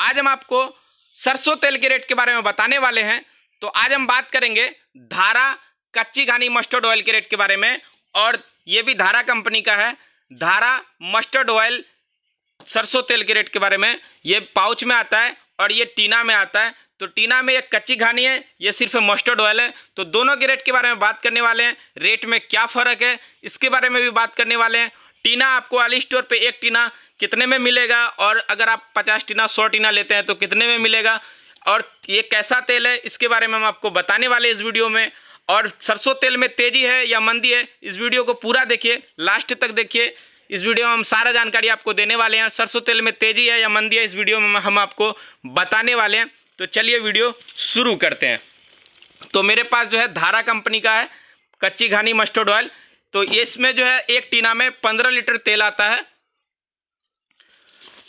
आज हम आपको सरसों तेल के रेट के बारे में बताने वाले हैं तो आज हम बात करेंगे धारा कच्ची घानी मस्टर्ड ऑयल के रेट के बारे में और ये भी धारा कंपनी का है धारा मस्टर्ड ऑयल सरसों तेल के रेट के बारे में ये पाउच में आता है और ये टीना में आता है तो टीना में ये कच्ची घानी है ये सिर्फ मस्टर्ड ऑयल है तो दोनों के रेट के बारे में बात करने वाले हैं रेट में क्या फ़र्क है इसके बारे में भी बात करने वाले हैं टीना आपको अली स्टोर पर एक टीना कितने में मिलेगा और अगर आप पचास टीना सौ टीना लेते हैं तो कितने में मिलेगा और ये कैसा तेल है इसके बारे में हम आपको बताने वाले इस वीडियो में और सरसों तेल में तेज़ी है या मंदी है इस वीडियो को पूरा देखिए लास्ट तक देखिए इस वीडियो में हम सारा जानकारी आपको देने वाले हैं सरसों तेल में तेज़ी है या मंदी है इस वीडियो में हम आपको बताने वाले हैं तो चलिए वीडियो शुरू करते हैं तो मेरे पास जो है धारा कंपनी का है कच्ची घानी मस्टर्ड ऑयल तो इसमें जो है एक टीना में पंद्रह लीटर तेल आता है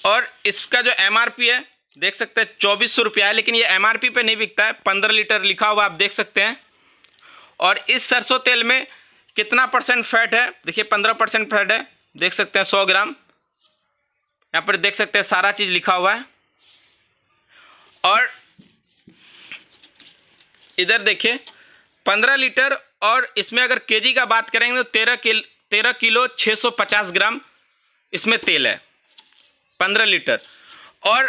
और इसका जो एम है देख सकते हैं चौबीस सौ रुपया है लेकिन ये एम आर नहीं बिकता है पंद्रह लीटर लिखा हुआ आप देख सकते हैं और इस सरसों तेल में कितना परसेंट फैट है देखिए पंद्रह परसेंट फैट है देख सकते हैं सौ ग्राम यहाँ पर देख सकते हैं सारा चीज़ लिखा हुआ है और इधर देखिए पंद्रह लीटर और इसमें अगर केजी का बात करेंगे तो तेरह किल तेरह किलो छः सौ पचास ग्राम इसमें तेल है पंद्रह लीटर और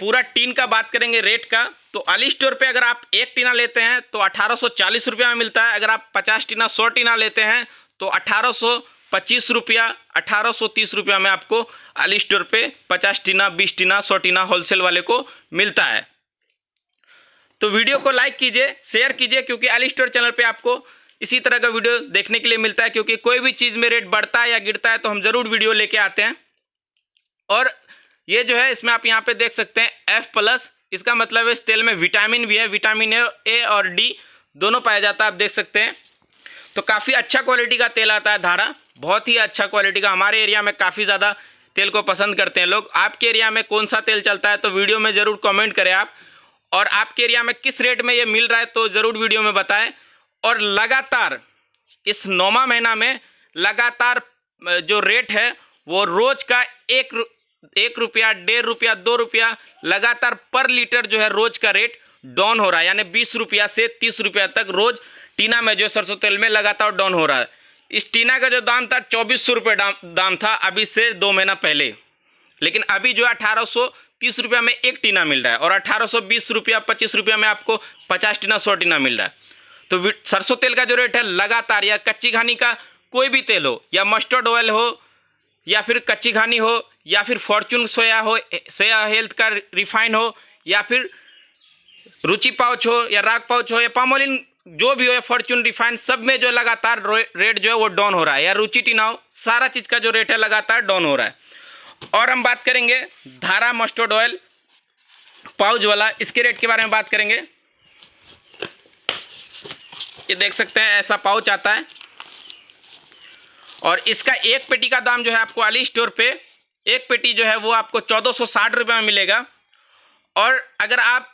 पूरा टीन का बात करेंगे रेट का तो अली स्टोर पर अगर आप एक टीना लेते हैं तो अठारह सौ में मिलता है अगर आप पचास टीना सौ टीना लेते हैं तो अठारह सौ पच्चीस रुपया अठारह सौ तीस रुपया में आपको अली स्टोर पर पचास टीना बीस टीना सौ टीना होलसेल वाले को मिलता है तो वीडियो को लाइक कीजिए शेयर कीजिए क्योंकि अली स्टोर चैनल पे आपको इसी तरह का वीडियो देखने के लिए मिलता है क्योंकि कोई भी चीज़ में रेट बढ़ता है या गिरता है तो हम ज़रूर वीडियो लेके आते हैं और ये जो है इसमें आप यहाँ पे देख सकते हैं एफ प्लस इसका मतलब इस तेल में विटामिन भी है विटामिन ए और डी दोनों पाया जाता है आप देख सकते हैं तो काफ़ी अच्छा क्वालिटी का तेल आता है धारा बहुत ही अच्छा क्वालिटी का हमारे एरिया में काफ़ी ज़्यादा तेल को पसंद करते हैं लोग आपके एरिया में कौन सा तेल चलता है तो वीडियो में ज़रूर कमेंट करें आप और आपके एरिया में किस रेट में ये मिल रहा है तो ज़रूर वीडियो में बताएं और लगातार इस नौवा महीना में लगातार जो रेट है वो रोज़ का एक एक रुपया डेढ़ रुपया दो रुपया लगातार पर लीटर जो है रोज का रेट डाउन हो रहा है यानी बीस रुपया से तीस रुपया तक रोज टीना में जो है सरसों तेल में लगातार डाउन हो रहा है इस टीना का जो दाम था चौबीस सौ रुपये दाम था अभी से दो महीना पहले लेकिन अभी जो है अठारह सौ तीस रुपया में एक टीना मिल रहा है और अठारह सौ बीस रुपया पच्चीस रुपया में आपको पचास टीना सौ टीना मिल रहा है तो सरसों तेल का जो रेट है लगातार या कच्ची घानी का कोई भी तेल हो या मस्टर्ड ऑयल हो या फिर कच्ची घानी हो या फिर फॉर्चून सोया हो सोया हेल्थ का रिफाइन हो या फिर रुचि पाउच हो या राग पाउच हो या पामोलिन जो भी हो या फॉर्चून रिफाइन सब में जो लगातार रेट जो है वो डाउन हो रहा है या रुचि टिनाओ सारा चीज़ का जो रेट है लगातार डाउन हो रहा है और हम बात करेंगे धारा मस्टर्ड ऑयल पाउच वाला इसके रेट के बारे में बात करेंगे ये देख सकते हैं ऐसा पाउच आता है और इसका एक पेटी का दाम जो है आपको अली स्टोर पे एक पेटी जो है वो आपको चौदह सौ साठ रुपये में मिलेगा और अगर आप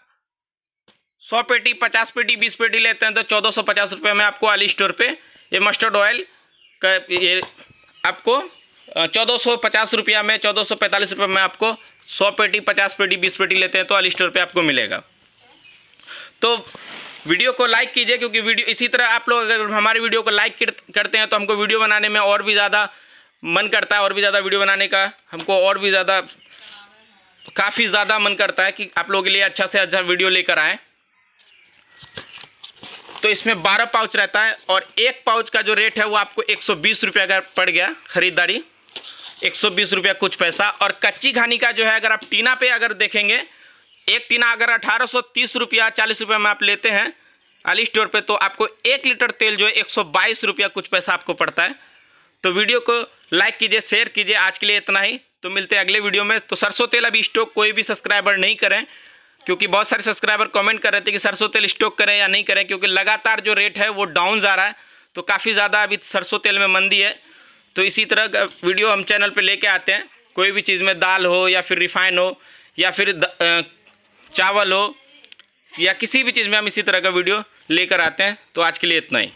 सौ पेटी पचास पेटी बीस पेटी लेते हैं तो चौदह सौ पचास रुपये में आपको अली स्टोर पे ये मस्टर्ड ऑयल का ये आपको चौदह सौ पचास रुपया में चौदह सौ पैंतालीस रुपये में आपको सौ पेटी पचास पेटी बीस पेटी लेते हैं तो अली स्टोर पर आपको मिलेगा तो वीडियो को लाइक कीजिए क्योंकि वीडियो इसी तरह आप लोग अगर हमारे वीडियो को लाइक करते हैं तो हमको वीडियो बनाने में और भी ज़्यादा मन करता है और भी ज़्यादा वीडियो बनाने का हमको और भी ज़्यादा काफ़ी ज़्यादा मन करता है कि आप लोगों के लिए अच्छा से अच्छा वीडियो लेकर आएँ तो इसमें बारह पाउच रहता है और एक पाउच का जो रेट है वो आपको एक सौ का पड़ गया ख़रीदारी एक सौ कुछ पैसा और कच्ची घानी का जो है अगर आप टीना पे अगर देखेंगे एक टीना अगर अठारह सौ तीस रुपया चालीस रुपया में आप लेते हैं अली स्टोर पर तो आपको एक लीटर तेल जो है एक सौ बाईस रुपया कुछ पैसा आपको पड़ता है तो वीडियो को लाइक कीजिए शेयर कीजिए आज के लिए इतना ही तो मिलते हैं अगले वीडियो में तो सरसों तेल अभी स्टॉक कोई भी सब्सक्राइबर नहीं करें क्योंकि बहुत सारे सब्सक्राइबर कमेंट कर रहे थे कि सरसों तेल स्टॉक करें या नहीं करें क्योंकि लगातार जो रेट है वो डाउन जा रहा है तो काफ़ी ज़्यादा अभी सरसों तेल में मंदी है तो इसी तरह वीडियो हम चैनल पर लेके आते हैं कोई भी चीज़ में दाल हो या फिर रिफाइन हो या फिर द, आ, चावल हो या किसी भी चीज़ में हम इसी तरह का वीडियो लेकर आते हैं तो आज के लिए इतना ही